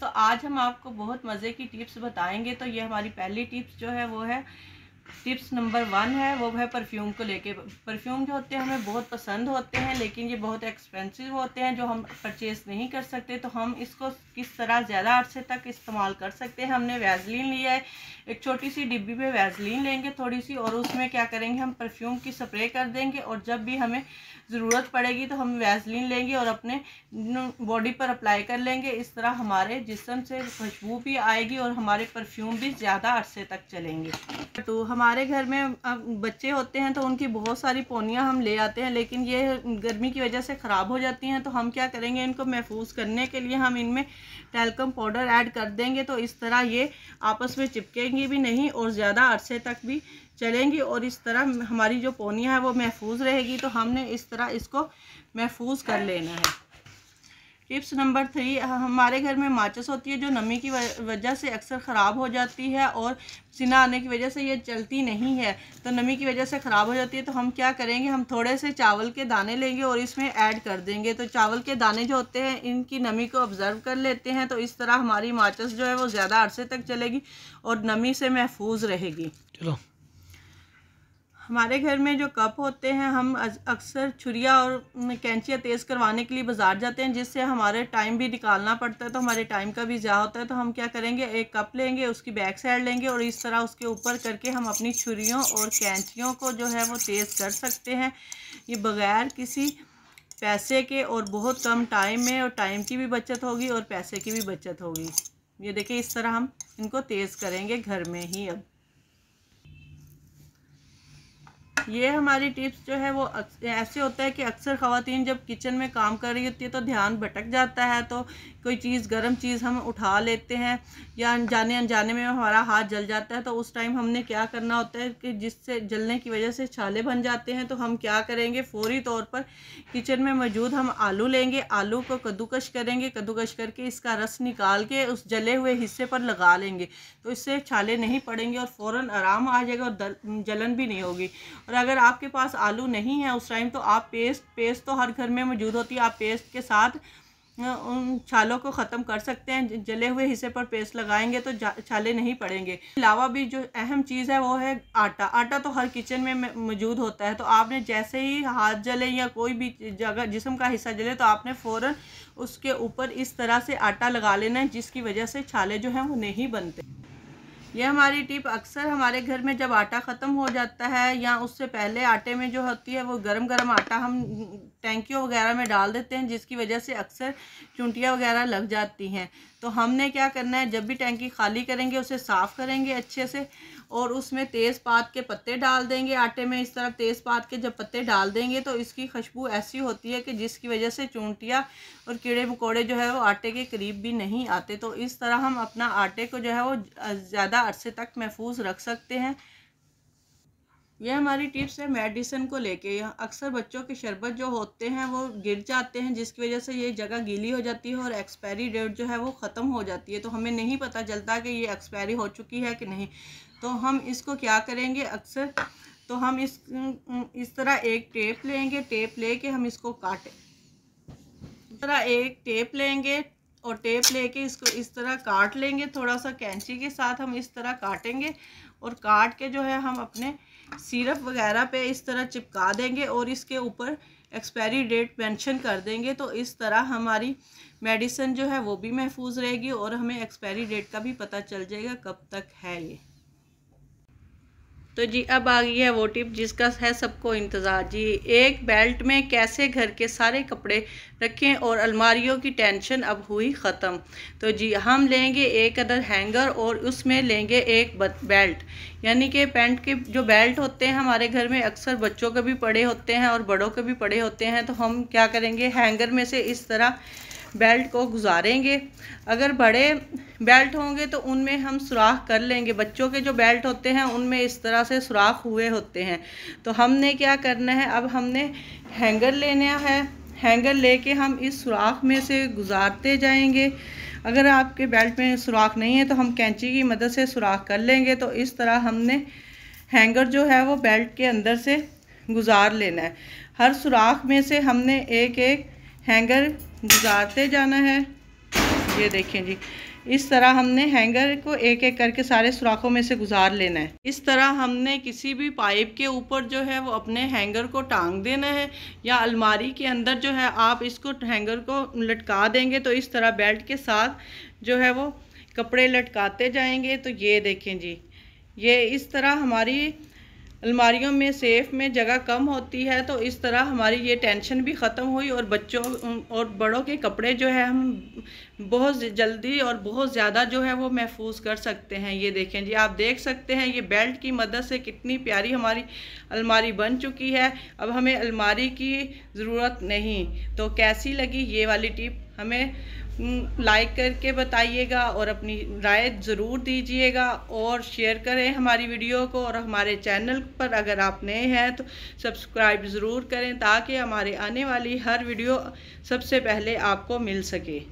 तो आज हम आपको बहुत मज़े की टिप्स बताएंगे तो ये हमारी पहली टिप्स जो है वो है टिप्स नंबर वन है वो है परफ्यूम को लेके परफ्यूम जो होते हैं हमें बहुत पसंद होते हैं लेकिन ये बहुत एक्सपेंसिव होते हैं जो हम परचेज़ नहीं कर सकते तो हम इसको किस तरह ज़्यादा अरसे तक इस्तेमाल कर सकते हैं हमने वैजलिन लिया है एक छोटी सी डिब्बी में वैजलिन लेंगे थोड़ी सी और उसमें क्या करेंगे हम परफ्यूम की स्प्रे कर देंगे और जब भी हमें ज़रूरत पड़ेगी तो हम वैजलिन लेंगे और अपने बॉडी पर अप्लाई कर लेंगे इस तरह हमारे जिसम से खुशबू भी आएगी और हमारे परफ्यूम भी ज़्यादा अरसे तक चलेंगे तो हम हमारे घर में बच्चे होते हैं तो उनकी बहुत सारी पोनियाँ हम ले आते हैं लेकिन ये गर्मी की वजह से ख़राब हो जाती हैं तो हम क्या करेंगे इनको महफूज करने के लिए हम इनमें टेलकम पाउडर ऐड कर देंगे तो इस तरह ये आपस में चिपकेंगी भी नहीं और ज़्यादा अरसे तक भी चलेंगी और इस तरह हमारी जो पोनियाँ है वो महफूज रहेगी तो हमने इस तरह इसको महफूज कर लेना है टिप्स नंबर थ्री हमारे घर में माचिस होती है जो नमी की वजह से अक्सर ख़राब हो जाती है और सीना आने की वजह से ये चलती नहीं है तो नमी की वजह से ख़राब हो जाती है तो हम क्या करेंगे हम थोड़े से चावल के दाने लेंगे और इसमें ऐड कर देंगे तो चावल के दाने जो होते हैं इनकी नमी को ऑब्ज़र्व कर लेते हैं तो इस तरह हमारी माचिस जो है वो ज़्यादा अरसे तक चलेगी और नमी से महफूज रहेगी चलो हमारे घर में जो कप होते हैं हम अक्सर छुरिया और कैंचियाँ तेज़ करवाने के लिए बाज़ार जाते हैं जिससे हमारे टाइम भी निकालना पड़ता है तो हमारे टाइम का भी ज़्यादा होता है तो हम क्या करेंगे एक कप लेंगे उसकी बैक साइड लेंगे और इस तरह उसके ऊपर करके हम अपनी छुरियों और कैंचियों को जो है वो तेज़ कर सकते हैं ये बग़ैर किसी पैसे के और बहुत कम टाइम में और टाइम की भी बचत होगी और पैसे की भी बचत होगी ये देखिए इस तरह हम इनको तेज़ करेंगे घर में ही अब ये हमारी टिप्स जो है वो ऐसे होता है कि अक्सर ख़वातीन जब किचन में काम कर रही होती है तो ध्यान भटक जाता है तो कोई चीज़ गर्म चीज़ हम उठा लेते हैं या अनजाने अनजाने में हमारा हाथ जल जाता है तो उस टाइम हमने क्या करना होता है कि जिससे जलने की वजह से छाले बन जाते हैं तो हम क्या करेंगे फौरी तौर पर किचन में मौजूद हम आलू लेंगे आलू को कद्दूकश करेंगे कद्दूकश करके इसका रस निकाल के उस जले हुए हिस्से पर लगा लेंगे तो इससे छाले नहीं पड़ेंगे और फ़ौर आराम आ जाएगा और जलन भी नहीं होगी और अगर आपके पास आलू नहीं है उस टाइम तो आप पेस्ट पेस्ट तो हर घर में मौजूद होती है आप पेस्ट के साथ उन छालों को ख़त्म कर सकते हैं जले हुए हिस्से पर पेस्ट लगाएंगे तो छाले नहीं पड़ेंगे अलावा भी जो अहम चीज़ है वो है आटा आटा तो हर किचन में मौजूद होता है तो आपने जैसे ही हाथ जले या कोई भी जगह जिसम का हिस्सा जले तो आपने फ़ौर उसके ऊपर इस तरह से आटा लगा लेना है जिसकी वजह से छाले जो हैं वो नहीं बनते ये हमारी टिप अक्सर हमारे घर में जब आटा ख़त्म हो जाता है या उससे पहले आटे में जो होती है वो गर्म गर्म आटा हम टैंकियों वगैरह में डाल देते हैं जिसकी वजह से अक्सर चुंटियाँ वगैरह लग जाती हैं तो हमने क्या करना है जब भी टैंकी खाली करेंगे उसे साफ़ करेंगे अच्छे से और उसमें तेज़ पात के पत्ते डाल देंगे आटे में इस तरह तेज़ पात के जब पत्ते डाल देंगे तो इसकी खुशबू ऐसी होती है कि जिसकी वजह से चूंटियाँ और कीड़े मकोड़े जो है वो आटे के करीब भी नहीं आते तो इस तरह हम अपना आटे को जो है वो ज़्यादा अरसे तक महफूज रख सकते हैं यह हमारी टिप्स है मेडिसिन को लेके अक्सर बच्चों के शरबत जो होते हैं वो गिर जाते हैं जिसकी वजह से ये जगह गीली हो जाती है और एक्सपायरी डेट जो है वो ख़त्म हो जाती है तो हमें नहीं पता चलता कि ये एक्सपायरी हो चुकी है कि नहीं तो हम इसको क्या करेंगे अक्सर तो हम इस इस तरह एक टेप लेंगे टेप लेके हम इसको काटें इस तरह एक टेप लेंगे और टेप लेके इसको इस तरह काट लेंगे थोड़ा सा कैंची के साथ हम इस तरह काटेंगे और काट के जो है हम अपने सिरप वगैरह पे इस तरह चिपका देंगे और इसके ऊपर एक्सपायरी डेट मेंशन कर देंगे तो इस तरह हमारी मेडिसिन जो है वो भी महफूज रहेगी और हमें एक्सपायरी डेट का भी पता चल जाएगा कब तक है ये तो जी अब आ गई है वो टिप जिसका है सबको इंतज़ार जी एक बेल्ट में कैसे घर के सारे कपड़े रखें और अलमारियों की टेंशन अब हुई ख़त्म तो जी हम लेंगे एक अदर हैंगर और उसमें लेंगे एक बेल्ट यानी कि पैंट के जो बेल्ट होते हैं हमारे घर में अक्सर बच्चों के भी पड़े होते हैं और बड़ों के भी पड़े होते हैं तो हम क्या करेंगे हैंगर में से इस तरह बेल्ट को गुजारेंगे अगर बड़े बेल्ट होंगे तो उनमें हम सुराख कर लेंगे बच्चों के जो बेल्ट होते हैं उनमें इस तरह से सुराख हुए होते हैं तो हमने क्या करना है अब हमने हैंगर लेना है हैंगर लेके हम इस सुराख में से गुजारते जाएंगे अगर आपके बेल्ट में सुराख नहीं है तो हम कैंची की मदद से सुराख कर लेंगे तो इस तरह हमने हैंगर जो है वो बेल्ट के अंदर से गुजार लेना है हर सुराख में से हमने एक एक हैंगर गुजारते जाना है ये देखें जी इस तरह हमने हैंगर को एक एक करके सारे सुराखों में से गुजार लेना है इस तरह हमने किसी भी पाइप के ऊपर जो है वो अपने हैंगर को टांग देना है या अलमारी के अंदर जो है आप इसको हैंगर को लटका देंगे तो इस तरह बेल्ट के साथ जो है वो कपड़े लटकाते जाएंगे तो ये देखें जी ये इस तरह हमारी अलमारियों में सेफ़ में जगह कम होती है तो इस तरह हमारी ये टेंशन भी ख़त्म हुई और बच्चों और बड़ों के कपड़े जो है हम बहुत जल्दी और बहुत ज़्यादा जो है वो महफूज कर सकते हैं ये देखें जी आप देख सकते हैं ये बेल्ट की मदद से कितनी प्यारी हमारी अलमारी बन चुकी है अब हमें अलमारी की ज़रूरत नहीं तो कैसी लगी ये वाली टिप हमें लाइक करके बताइएगा और अपनी राय ज़रूर दीजिएगा और शेयर करें हमारी वीडियो को और हमारे चैनल पर अगर आप नए हैं तो सब्सक्राइब ज़रूर करें ताकि हमारे आने वाली हर वीडियो सबसे पहले आपको मिल सके